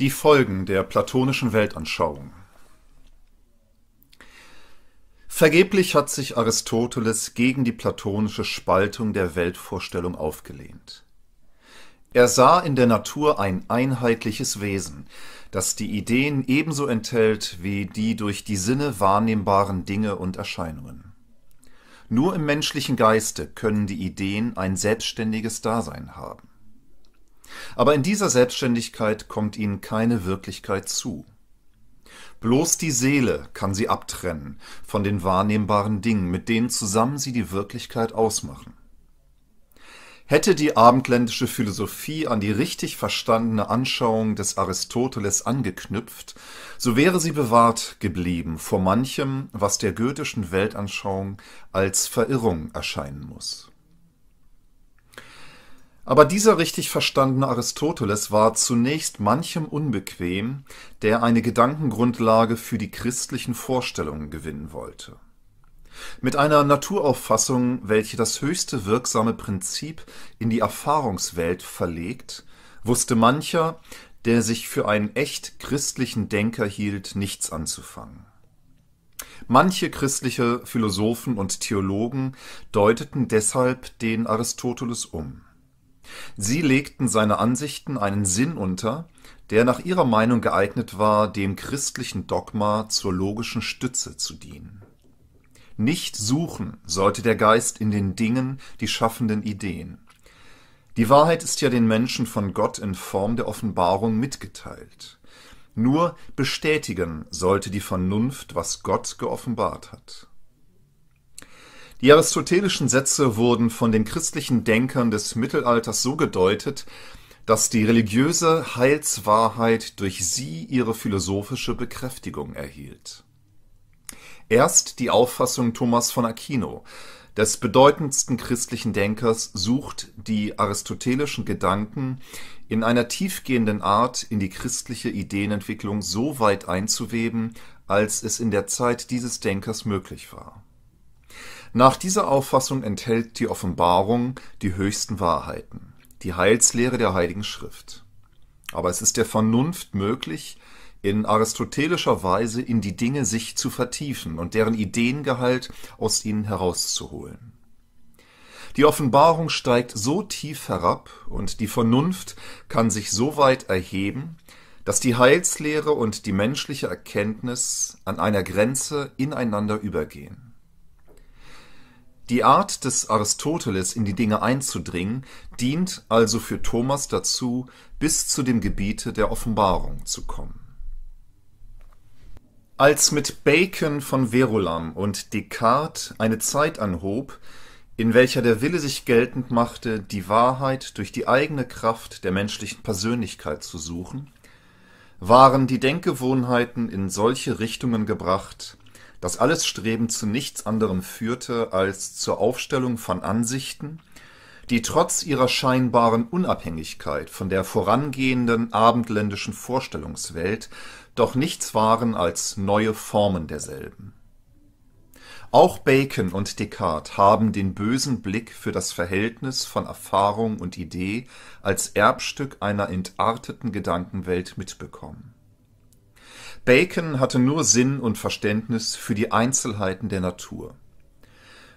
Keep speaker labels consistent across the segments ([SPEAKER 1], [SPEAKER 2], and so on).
[SPEAKER 1] Die Folgen der platonischen Weltanschauung Vergeblich hat sich Aristoteles gegen die platonische Spaltung der Weltvorstellung aufgelehnt. Er sah in der Natur ein einheitliches Wesen, das die Ideen ebenso enthält wie die durch die Sinne wahrnehmbaren Dinge und Erscheinungen. Nur im menschlichen Geiste können die Ideen ein selbstständiges Dasein haben. Aber in dieser Selbstständigkeit kommt ihnen keine Wirklichkeit zu. Bloß die Seele kann sie abtrennen von den wahrnehmbaren Dingen, mit denen zusammen sie die Wirklichkeit ausmachen. Hätte die abendländische Philosophie an die richtig verstandene Anschauung des Aristoteles angeknüpft, so wäre sie bewahrt geblieben vor manchem, was der goethischen Weltanschauung als Verirrung erscheinen muss. Aber dieser richtig verstandene Aristoteles war zunächst manchem unbequem, der eine Gedankengrundlage für die christlichen Vorstellungen gewinnen wollte. Mit einer Naturauffassung, welche das höchste wirksame Prinzip in die Erfahrungswelt verlegt, wusste mancher, der sich für einen echt christlichen Denker hielt, nichts anzufangen. Manche christliche Philosophen und Theologen deuteten deshalb den Aristoteles um. Sie legten seine Ansichten einen Sinn unter, der nach ihrer Meinung geeignet war, dem christlichen Dogma zur logischen Stütze zu dienen. Nicht suchen sollte der Geist in den Dingen die schaffenden Ideen. Die Wahrheit ist ja den Menschen von Gott in Form der Offenbarung mitgeteilt. Nur bestätigen sollte die Vernunft, was Gott geoffenbart hat. Die aristotelischen Sätze wurden von den christlichen Denkern des Mittelalters so gedeutet, dass die religiöse Heilswahrheit durch sie ihre philosophische Bekräftigung erhielt. Erst die Auffassung Thomas von Aquino, des bedeutendsten christlichen Denkers, sucht die aristotelischen Gedanken in einer tiefgehenden Art in die christliche Ideenentwicklung so weit einzuweben, als es in der Zeit dieses Denkers möglich war nach dieser Auffassung enthält die Offenbarung die höchsten Wahrheiten, die Heilslehre der Heiligen Schrift. Aber es ist der Vernunft möglich, in aristotelischer Weise in die Dinge sich zu vertiefen und deren Ideengehalt aus ihnen herauszuholen. Die Offenbarung steigt so tief herab und die Vernunft kann sich so weit erheben, dass die Heilslehre und die menschliche Erkenntnis an einer Grenze ineinander übergehen. Die Art des Aristoteles, in die Dinge einzudringen, dient also für Thomas dazu, bis zu dem Gebiete der Offenbarung zu kommen. Als mit Bacon von Verulam und Descartes eine Zeit anhob, in welcher der Wille sich geltend machte, die Wahrheit durch die eigene Kraft der menschlichen Persönlichkeit zu suchen, waren die Denkgewohnheiten in solche Richtungen gebracht, das alles Streben zu nichts anderem führte als zur Aufstellung von Ansichten, die trotz ihrer scheinbaren Unabhängigkeit von der vorangehenden abendländischen Vorstellungswelt doch nichts waren als neue Formen derselben. Auch Bacon und Descartes haben den bösen Blick für das Verhältnis von Erfahrung und Idee als Erbstück einer entarteten Gedankenwelt mitbekommen Bacon hatte nur Sinn und Verständnis für die Einzelheiten der Natur.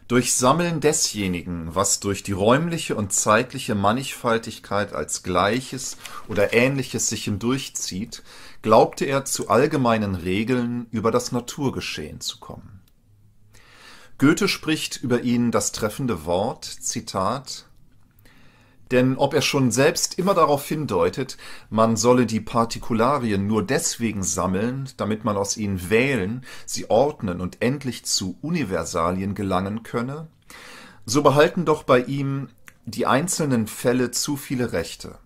[SPEAKER 1] Durch Sammeln desjenigen, was durch die räumliche und zeitliche Mannigfaltigkeit als Gleiches oder Ähnliches sich hindurchzieht, glaubte er zu allgemeinen Regeln über das Naturgeschehen zu kommen. Goethe spricht über ihn das treffende Wort, Zitat, denn ob er schon selbst immer darauf hindeutet, man solle die Partikularien nur deswegen sammeln, damit man aus ihnen wählen, sie ordnen und endlich zu Universalien gelangen könne, so behalten doch bei ihm die einzelnen Fälle zu viele Rechte.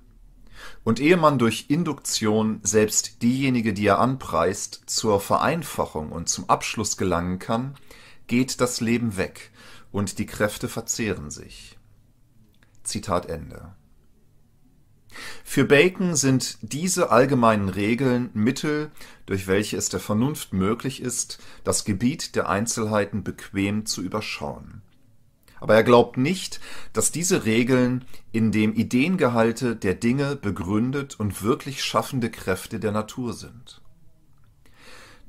[SPEAKER 1] Und ehe man durch Induktion selbst diejenige, die er anpreist, zur Vereinfachung und zum Abschluss gelangen kann, geht das Leben weg und die Kräfte verzehren sich. Zitat Ende. Für Bacon sind diese allgemeinen Regeln Mittel, durch welche es der Vernunft möglich ist, das Gebiet der Einzelheiten bequem zu überschauen. Aber er glaubt nicht, dass diese Regeln in dem Ideengehalte der Dinge begründet und wirklich schaffende Kräfte der Natur sind.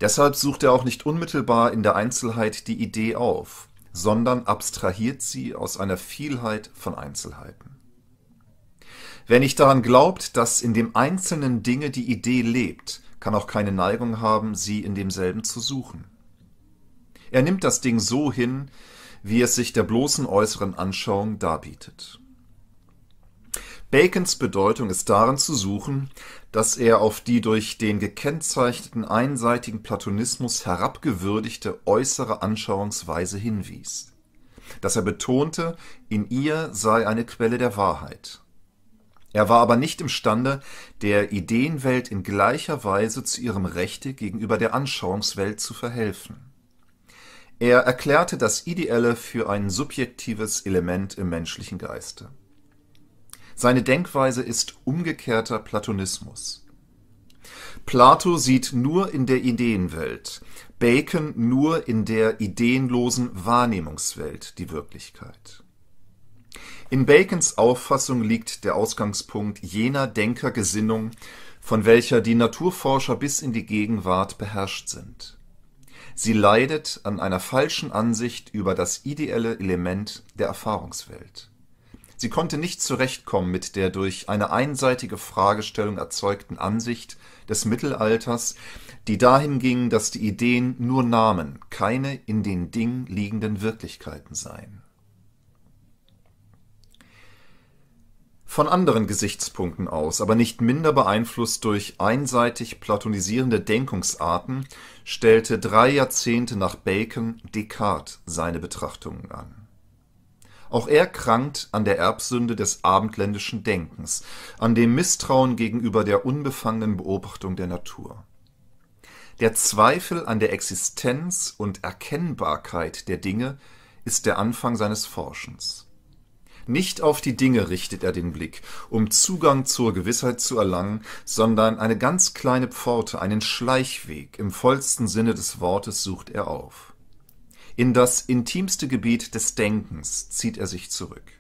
[SPEAKER 1] Deshalb sucht er auch nicht unmittelbar in der Einzelheit die Idee auf, sondern abstrahiert sie aus einer Vielheit von Einzelheiten. Wer nicht daran glaubt, dass in dem einzelnen Dinge die Idee lebt, kann auch keine Neigung haben, sie in demselben zu suchen. Er nimmt das Ding so hin, wie es sich der bloßen äußeren Anschauung darbietet. Bacons Bedeutung ist darin zu suchen, dass er auf die durch den gekennzeichneten einseitigen Platonismus herabgewürdigte äußere Anschauungsweise hinwies. Dass er betonte, in ihr sei eine Quelle der Wahrheit. Er war aber nicht imstande, der Ideenwelt in gleicher Weise zu ihrem Rechte gegenüber der Anschauungswelt zu verhelfen. Er erklärte das Ideelle für ein subjektives Element im menschlichen Geiste. Seine Denkweise ist umgekehrter Platonismus. Plato sieht nur in der Ideenwelt, Bacon nur in der ideenlosen Wahrnehmungswelt die Wirklichkeit. In Bacons Auffassung liegt der Ausgangspunkt jener Denkergesinnung, von welcher die Naturforscher bis in die Gegenwart beherrscht sind. Sie leidet an einer falschen Ansicht über das ideelle Element der Erfahrungswelt. Sie konnte nicht zurechtkommen mit der durch eine einseitige Fragestellung erzeugten Ansicht des Mittelalters, die dahin ging, dass die Ideen nur Namen, keine in den Dingen liegenden Wirklichkeiten seien. Von anderen Gesichtspunkten aus, aber nicht minder beeinflusst durch einseitig platonisierende Denkungsarten, stellte drei Jahrzehnte nach Bacon Descartes seine Betrachtungen an auch er krankt an der Erbsünde des abendländischen Denkens, an dem Misstrauen gegenüber der unbefangenen Beobachtung der Natur. Der Zweifel an der Existenz und Erkennbarkeit der Dinge ist der Anfang seines Forschens. Nicht auf die Dinge richtet er den Blick, um Zugang zur Gewissheit zu erlangen, sondern eine ganz kleine Pforte, einen Schleichweg im vollsten Sinne des Wortes sucht er auf. In das intimste Gebiet des Denkens zieht er sich zurück.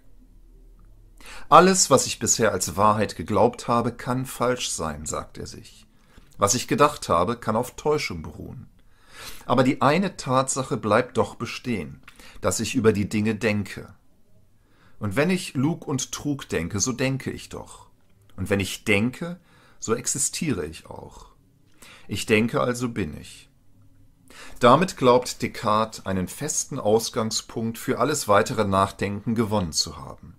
[SPEAKER 1] Alles, was ich bisher als Wahrheit geglaubt habe, kann falsch sein, sagt er sich. Was ich gedacht habe, kann auf Täuschung beruhen. Aber die eine Tatsache bleibt doch bestehen, dass ich über die Dinge denke. Und wenn ich Lug und Trug denke, so denke ich doch. Und wenn ich denke, so existiere ich auch. Ich denke, also bin ich. Damit glaubt Descartes, einen festen Ausgangspunkt für alles weitere Nachdenken gewonnen zu haben.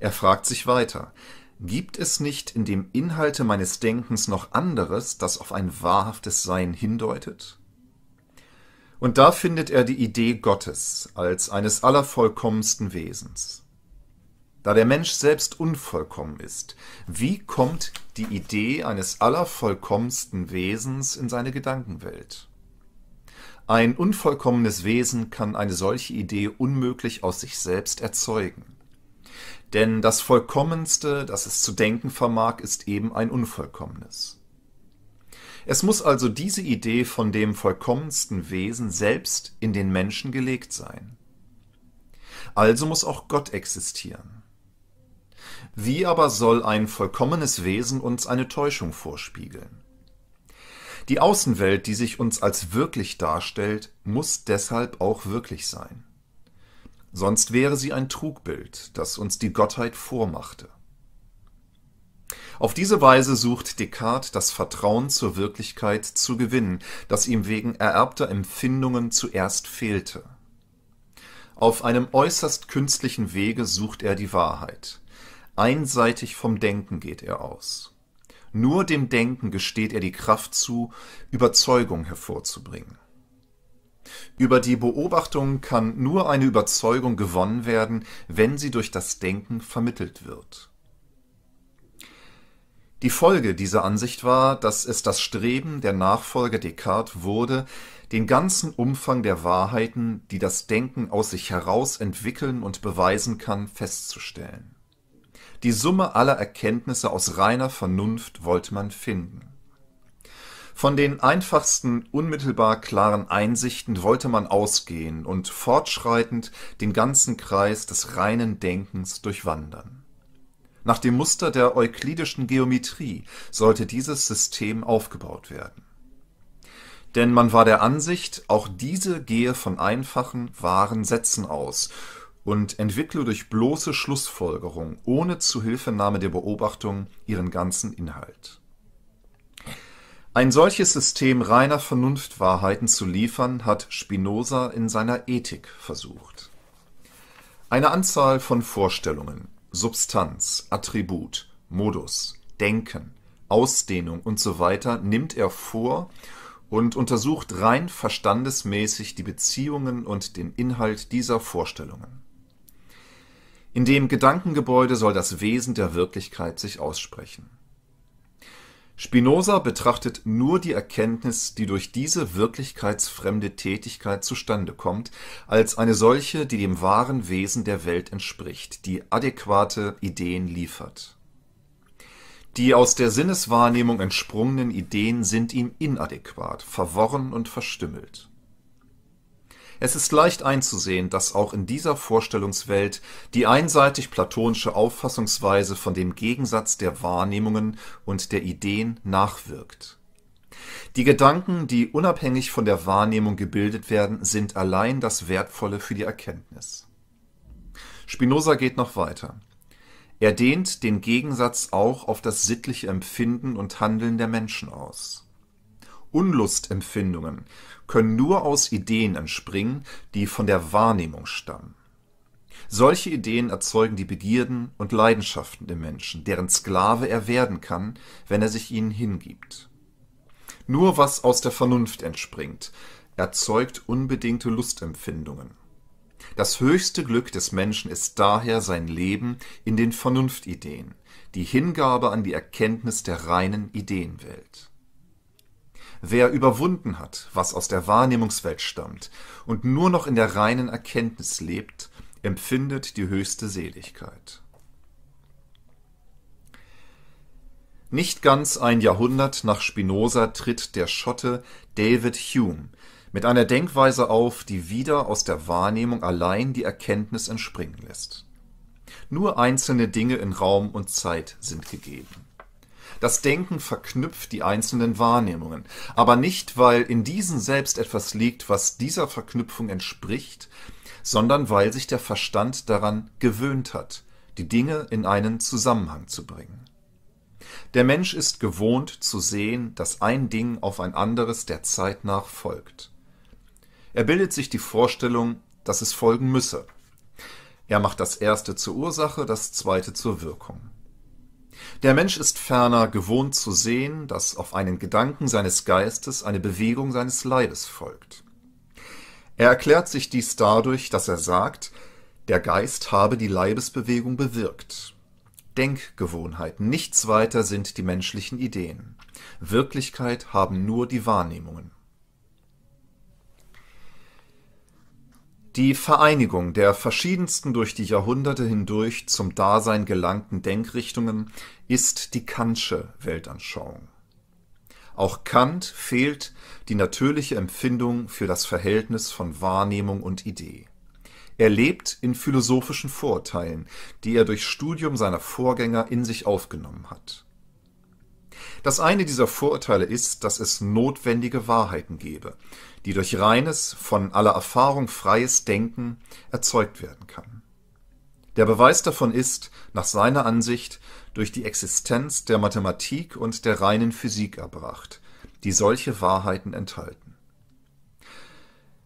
[SPEAKER 1] Er fragt sich weiter, gibt es nicht in dem Inhalte meines Denkens noch anderes, das auf ein wahrhaftes Sein hindeutet? Und da findet er die Idee Gottes als eines allervollkommensten Wesens. Da der Mensch selbst unvollkommen ist, wie kommt die Idee eines allervollkommensten Wesens in seine Gedankenwelt? Ein unvollkommenes Wesen kann eine solche Idee unmöglich aus sich selbst erzeugen. Denn das Vollkommenste, das es zu denken vermag, ist eben ein Unvollkommenes. Es muss also diese Idee von dem vollkommensten Wesen selbst in den Menschen gelegt sein. Also muss auch Gott existieren. Wie aber soll ein vollkommenes Wesen uns eine Täuschung vorspiegeln? Die Außenwelt, die sich uns als wirklich darstellt, muss deshalb auch wirklich sein. Sonst wäre sie ein Trugbild, das uns die Gottheit vormachte. Auf diese Weise sucht Descartes das Vertrauen zur Wirklichkeit zu gewinnen, das ihm wegen ererbter Empfindungen zuerst fehlte. Auf einem äußerst künstlichen Wege sucht er die Wahrheit. Einseitig vom Denken geht er aus. Nur dem Denken gesteht er die Kraft zu, Überzeugung hervorzubringen. Über die Beobachtung kann nur eine Überzeugung gewonnen werden, wenn sie durch das Denken vermittelt wird. Die Folge dieser Ansicht war, dass es das Streben der Nachfolger Descartes wurde, den ganzen Umfang der Wahrheiten, die das Denken aus sich heraus entwickeln und beweisen kann, festzustellen. Die Summe aller Erkenntnisse aus reiner Vernunft wollte man finden. Von den einfachsten, unmittelbar klaren Einsichten wollte man ausgehen und fortschreitend den ganzen Kreis des reinen Denkens durchwandern. Nach dem Muster der euklidischen Geometrie sollte dieses System aufgebaut werden. Denn man war der Ansicht, auch diese gehe von einfachen, wahren Sätzen aus und entwickle durch bloße Schlussfolgerung ohne Zuhilfenahme der Beobachtung ihren ganzen Inhalt. Ein solches System reiner Vernunftwahrheiten zu liefern, hat Spinoza in seiner Ethik versucht. Eine Anzahl von Vorstellungen, Substanz, Attribut, Modus, Denken, Ausdehnung usw. So nimmt er vor und untersucht rein verstandesmäßig die Beziehungen und den Inhalt dieser Vorstellungen. In dem Gedankengebäude soll das Wesen der Wirklichkeit sich aussprechen. Spinoza betrachtet nur die Erkenntnis, die durch diese wirklichkeitsfremde Tätigkeit zustande kommt, als eine solche, die dem wahren Wesen der Welt entspricht, die adäquate Ideen liefert. Die aus der Sinneswahrnehmung entsprungenen Ideen sind ihm inadäquat, verworren und verstümmelt. Es ist leicht einzusehen, dass auch in dieser Vorstellungswelt die einseitig platonische Auffassungsweise von dem Gegensatz der Wahrnehmungen und der Ideen nachwirkt. Die Gedanken, die unabhängig von der Wahrnehmung gebildet werden, sind allein das Wertvolle für die Erkenntnis. Spinoza geht noch weiter. Er dehnt den Gegensatz auch auf das sittliche Empfinden und Handeln der Menschen aus. Unlustempfindungen können nur aus Ideen entspringen, die von der Wahrnehmung stammen. Solche Ideen erzeugen die Begierden und Leidenschaften im Menschen, deren Sklave er werden kann, wenn er sich ihnen hingibt. Nur was aus der Vernunft entspringt, erzeugt unbedingte Lustempfindungen. Das höchste Glück des Menschen ist daher sein Leben in den Vernunftideen, die Hingabe an die Erkenntnis der reinen Ideenwelt wer überwunden hat, was aus der Wahrnehmungswelt stammt und nur noch in der reinen Erkenntnis lebt, empfindet die höchste Seligkeit. Nicht ganz ein Jahrhundert nach Spinoza tritt der Schotte David Hume mit einer Denkweise auf, die wieder aus der Wahrnehmung allein die Erkenntnis entspringen lässt. Nur einzelne Dinge in Raum und Zeit sind gegeben. Das Denken verknüpft die einzelnen Wahrnehmungen, aber nicht, weil in diesen selbst etwas liegt, was dieser Verknüpfung entspricht, sondern weil sich der Verstand daran gewöhnt hat, die Dinge in einen Zusammenhang zu bringen. Der Mensch ist gewohnt zu sehen, dass ein Ding auf ein anderes der Zeit nach folgt. Er bildet sich die Vorstellung, dass es folgen müsse. Er macht das erste zur Ursache, das zweite zur Wirkung. Der Mensch ist ferner gewohnt zu sehen, dass auf einen Gedanken seines Geistes eine Bewegung seines Leibes folgt. Er erklärt sich dies dadurch, dass er sagt, der Geist habe die Leibesbewegung bewirkt. Denkgewohnheiten, nichts weiter sind die menschlichen Ideen. Wirklichkeit haben nur die Wahrnehmungen. Die Vereinigung der verschiedensten durch die Jahrhunderte hindurch zum Dasein gelangten Denkrichtungen ist die Kantsche Weltanschauung. Auch Kant fehlt die natürliche Empfindung für das Verhältnis von Wahrnehmung und Idee. Er lebt in philosophischen Vorurteilen, die er durch Studium seiner Vorgänger in sich aufgenommen hat. Das eine dieser Vorurteile ist, dass es notwendige Wahrheiten gebe, die durch reines, von aller Erfahrung freies Denken erzeugt werden kann. Der Beweis davon ist, nach seiner Ansicht, durch die Existenz der Mathematik und der reinen Physik erbracht, die solche Wahrheiten enthalten.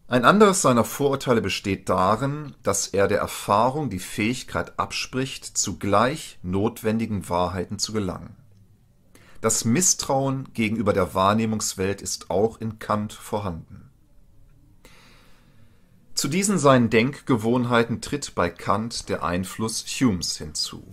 [SPEAKER 1] Ein anderes seiner Vorurteile besteht darin, dass er der Erfahrung die Fähigkeit abspricht, zugleich notwendigen Wahrheiten zu gelangen. Das Misstrauen gegenüber der Wahrnehmungswelt ist auch in Kant vorhanden. Zu diesen seinen Denkgewohnheiten tritt bei Kant der Einfluss Humes hinzu.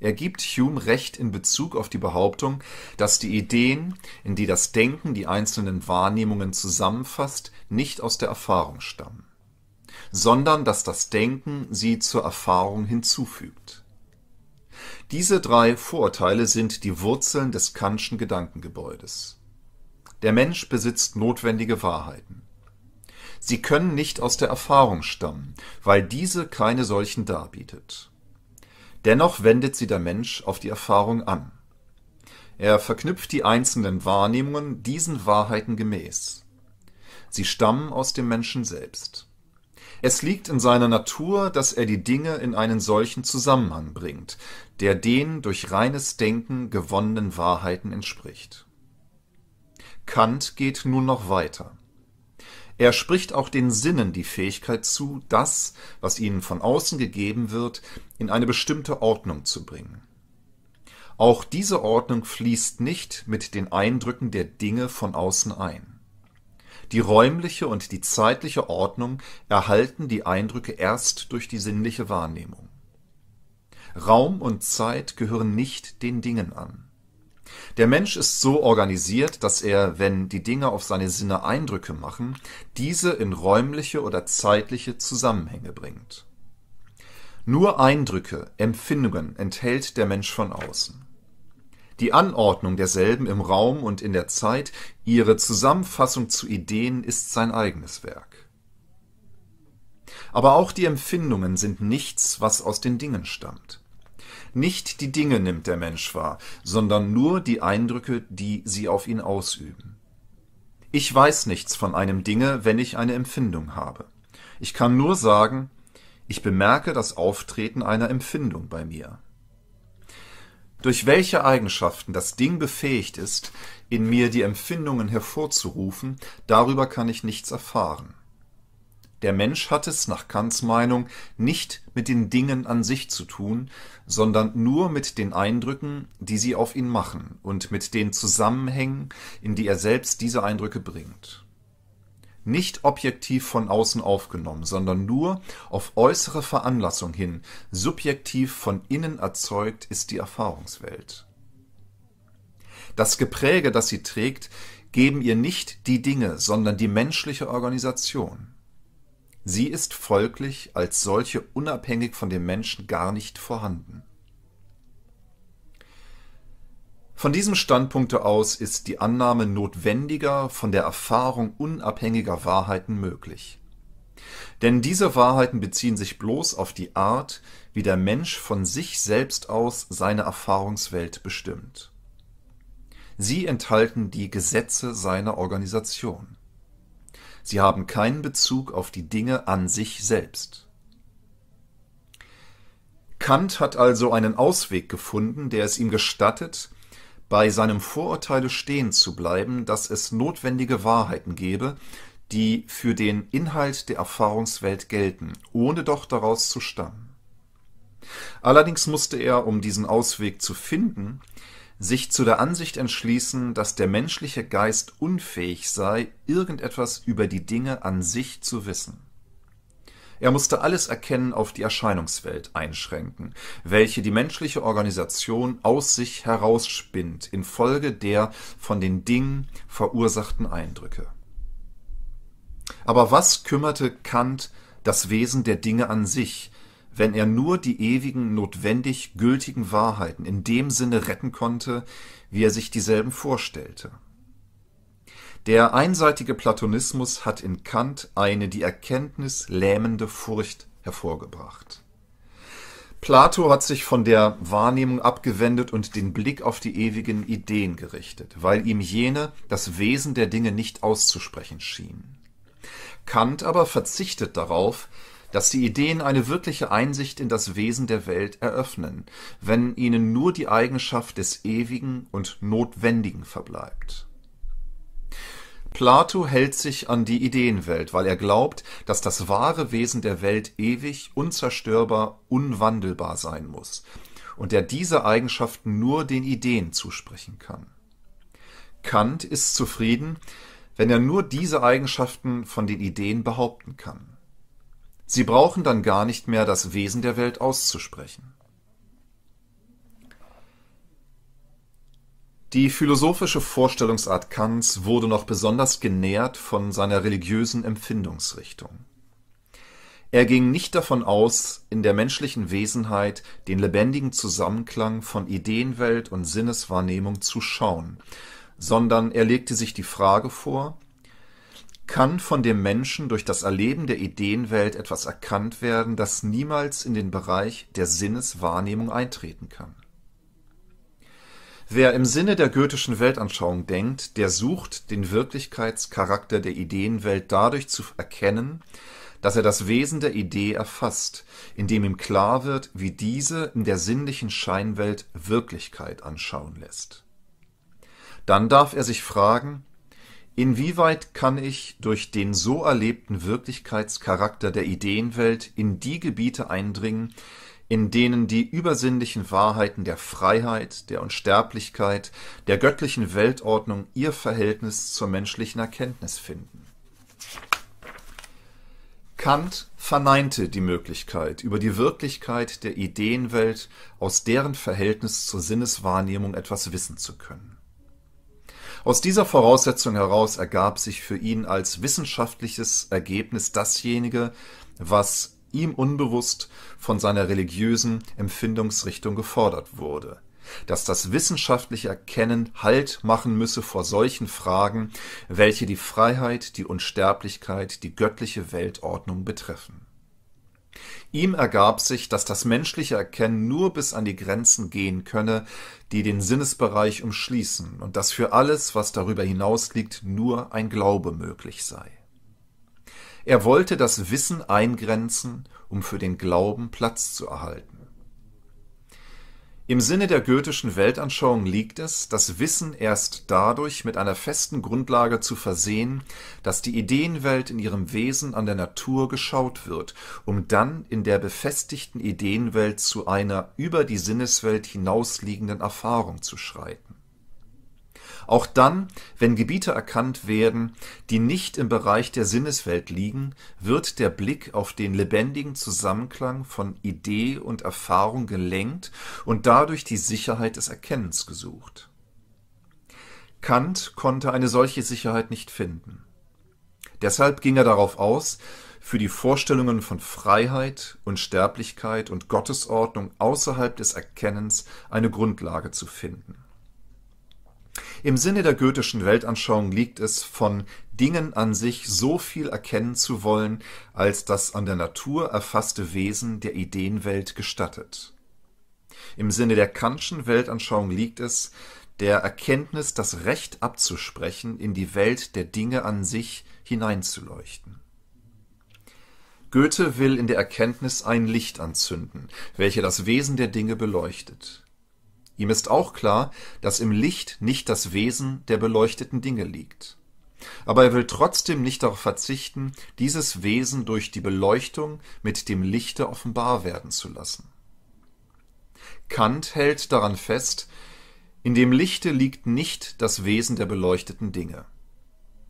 [SPEAKER 1] Er gibt Hume recht in Bezug auf die Behauptung, dass die Ideen, in die das Denken die einzelnen Wahrnehmungen zusammenfasst, nicht aus der Erfahrung stammen, sondern dass das Denken sie zur Erfahrung hinzufügt. Diese drei Vorurteile sind die Wurzeln des Kantschen Gedankengebäudes. Der Mensch besitzt notwendige Wahrheiten. Sie können nicht aus der Erfahrung stammen, weil diese keine solchen darbietet. Dennoch wendet sie der Mensch auf die Erfahrung an. Er verknüpft die einzelnen Wahrnehmungen diesen Wahrheiten gemäß. Sie stammen aus dem Menschen selbst. Es liegt in seiner Natur, dass er die Dinge in einen solchen Zusammenhang bringt, der den durch reines Denken gewonnenen Wahrheiten entspricht. Kant geht nun noch weiter. Er spricht auch den Sinnen die Fähigkeit zu, das, was ihnen von außen gegeben wird, in eine bestimmte Ordnung zu bringen. Auch diese Ordnung fließt nicht mit den Eindrücken der Dinge von außen ein. Die räumliche und die zeitliche Ordnung erhalten die Eindrücke erst durch die sinnliche Wahrnehmung. Raum und Zeit gehören nicht den Dingen an. Der Mensch ist so organisiert, dass er, wenn die Dinge auf seine Sinne Eindrücke machen, diese in räumliche oder zeitliche Zusammenhänge bringt. Nur Eindrücke, Empfindungen enthält der Mensch von außen die Anordnung derselben im Raum und in der Zeit, ihre Zusammenfassung zu Ideen ist sein eigenes Werk. Aber auch die Empfindungen sind nichts, was aus den Dingen stammt. Nicht die Dinge nimmt der Mensch wahr, sondern nur die Eindrücke, die sie auf ihn ausüben. Ich weiß nichts von einem Dinge, wenn ich eine Empfindung habe. Ich kann nur sagen, ich bemerke das Auftreten einer Empfindung bei mir durch welche Eigenschaften das Ding befähigt ist, in mir die Empfindungen hervorzurufen, darüber kann ich nichts erfahren. Der Mensch hat es nach Kants Meinung nicht mit den Dingen an sich zu tun, sondern nur mit den Eindrücken, die sie auf ihn machen und mit den Zusammenhängen, in die er selbst diese Eindrücke bringt nicht objektiv von außen aufgenommen, sondern nur auf äußere Veranlassung hin, subjektiv von innen erzeugt, ist die Erfahrungswelt. Das Gepräge, das sie trägt, geben ihr nicht die Dinge, sondern die menschliche Organisation. Sie ist folglich als solche unabhängig von dem Menschen gar nicht vorhanden. Von diesem Standpunkte aus ist die Annahme notwendiger, von der Erfahrung unabhängiger Wahrheiten möglich. Denn diese Wahrheiten beziehen sich bloß auf die Art, wie der Mensch von sich selbst aus seine Erfahrungswelt bestimmt. Sie enthalten die Gesetze seiner Organisation. Sie haben keinen Bezug auf die Dinge an sich selbst. Kant hat also einen Ausweg gefunden, der es ihm gestattet, bei seinem Vorurteile stehen zu bleiben, dass es notwendige Wahrheiten gebe, die für den Inhalt der Erfahrungswelt gelten, ohne doch daraus zu stammen. Allerdings musste er, um diesen Ausweg zu finden, sich zu der Ansicht entschließen, dass der menschliche Geist unfähig sei, irgendetwas über die Dinge an sich zu wissen er musste alles Erkennen auf die Erscheinungswelt einschränken, welche die menschliche Organisation aus sich herausspinnt infolge der von den Dingen verursachten Eindrücke. Aber was kümmerte Kant das Wesen der Dinge an sich, wenn er nur die ewigen, notwendig gültigen Wahrheiten in dem Sinne retten konnte, wie er sich dieselben vorstellte? Der einseitige Platonismus hat in Kant eine die Erkenntnis lähmende Furcht hervorgebracht. Plato hat sich von der Wahrnehmung abgewendet und den Blick auf die ewigen Ideen gerichtet, weil ihm jene das Wesen der Dinge nicht auszusprechen schien. Kant aber verzichtet darauf, dass die Ideen eine wirkliche Einsicht in das Wesen der Welt eröffnen, wenn ihnen nur die Eigenschaft des Ewigen und Notwendigen verbleibt. Plato hält sich an die Ideenwelt, weil er glaubt, dass das wahre Wesen der Welt ewig, unzerstörbar, unwandelbar sein muss und er diese Eigenschaften nur den Ideen zusprechen kann. Kant ist zufrieden, wenn er nur diese Eigenschaften von den Ideen behaupten kann. Sie brauchen dann gar nicht mehr das Wesen der Welt auszusprechen. Die philosophische Vorstellungsart Kants wurde noch besonders genährt von seiner religiösen Empfindungsrichtung. Er ging nicht davon aus, in der menschlichen Wesenheit den lebendigen Zusammenklang von Ideenwelt und Sinneswahrnehmung zu schauen, sondern er legte sich die Frage vor, kann von dem Menschen durch das Erleben der Ideenwelt etwas erkannt werden, das niemals in den Bereich der Sinneswahrnehmung eintreten kann? Wer im Sinne der goetheschen Weltanschauung denkt, der sucht, den Wirklichkeitscharakter der Ideenwelt dadurch zu erkennen, dass er das Wesen der Idee erfasst, indem ihm klar wird, wie diese in der sinnlichen Scheinwelt Wirklichkeit anschauen lässt. Dann darf er sich fragen, inwieweit kann ich durch den so erlebten Wirklichkeitscharakter der Ideenwelt in die Gebiete eindringen, in denen die übersinnlichen Wahrheiten der Freiheit, der Unsterblichkeit, der göttlichen Weltordnung ihr Verhältnis zur menschlichen Erkenntnis finden. Kant verneinte die Möglichkeit, über die Wirklichkeit der Ideenwelt aus deren Verhältnis zur Sinneswahrnehmung etwas wissen zu können. Aus dieser Voraussetzung heraus ergab sich für ihn als wissenschaftliches Ergebnis dasjenige, was ihm unbewusst von seiner religiösen Empfindungsrichtung gefordert wurde, dass das wissenschaftliche Erkennen Halt machen müsse vor solchen Fragen, welche die Freiheit, die Unsterblichkeit, die göttliche Weltordnung betreffen. Ihm ergab sich, dass das menschliche Erkennen nur bis an die Grenzen gehen könne, die den Sinnesbereich umschließen, und dass für alles, was darüber hinaus liegt, nur ein Glaube möglich sei. Er wollte das Wissen eingrenzen, um für den Glauben Platz zu erhalten. Im Sinne der goetheschen Weltanschauung liegt es, das Wissen erst dadurch mit einer festen Grundlage zu versehen, dass die Ideenwelt in ihrem Wesen an der Natur geschaut wird, um dann in der befestigten Ideenwelt zu einer über die Sinneswelt hinausliegenden Erfahrung zu schreiten. Auch dann, wenn Gebiete erkannt werden, die nicht im Bereich der Sinneswelt liegen, wird der Blick auf den lebendigen Zusammenklang von Idee und Erfahrung gelenkt und dadurch die Sicherheit des Erkennens gesucht. Kant konnte eine solche Sicherheit nicht finden. Deshalb ging er darauf aus, für die Vorstellungen von Freiheit, Unsterblichkeit und Gottesordnung außerhalb des Erkennens eine Grundlage zu finden. Im Sinne der goetheschen Weltanschauung liegt es, von Dingen an sich so viel erkennen zu wollen, als das an der Natur erfasste Wesen der Ideenwelt gestattet. Im Sinne der Kantschen Weltanschauung liegt es, der Erkenntnis das Recht abzusprechen, in die Welt der Dinge an sich hineinzuleuchten. Goethe will in der Erkenntnis ein Licht anzünden, welches das Wesen der Dinge beleuchtet. Ihm ist auch klar, dass im Licht nicht das Wesen der beleuchteten Dinge liegt. Aber er will trotzdem nicht darauf verzichten, dieses Wesen durch die Beleuchtung mit dem Lichte offenbar werden zu lassen. Kant hält daran fest, in dem Lichte liegt nicht das Wesen der beleuchteten Dinge.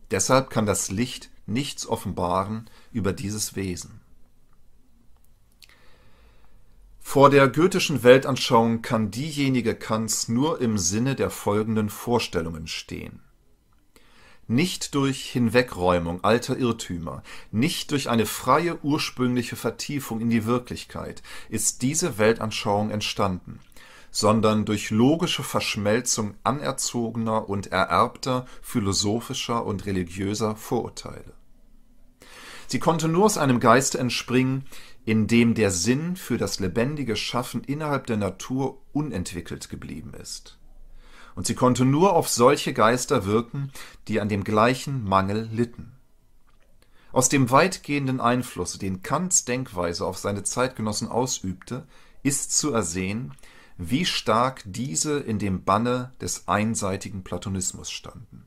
[SPEAKER 1] Deshalb kann das Licht nichts offenbaren über dieses Wesen. Vor der goetheschen Weltanschauung kann diejenige Kants nur im Sinne der folgenden Vorstellungen stehen. Nicht durch Hinwegräumung alter Irrtümer, nicht durch eine freie ursprüngliche Vertiefung in die Wirklichkeit ist diese Weltanschauung entstanden, sondern durch logische Verschmelzung anerzogener und ererbter philosophischer und religiöser Vorurteile. Sie konnte nur aus einem Geiste entspringen, in dem der Sinn für das lebendige Schaffen innerhalb der Natur unentwickelt geblieben ist. Und sie konnte nur auf solche Geister wirken, die an dem gleichen Mangel litten. Aus dem weitgehenden Einfluss, den Kants Denkweise auf seine Zeitgenossen ausübte, ist zu ersehen, wie stark diese in dem Banne des einseitigen Platonismus standen.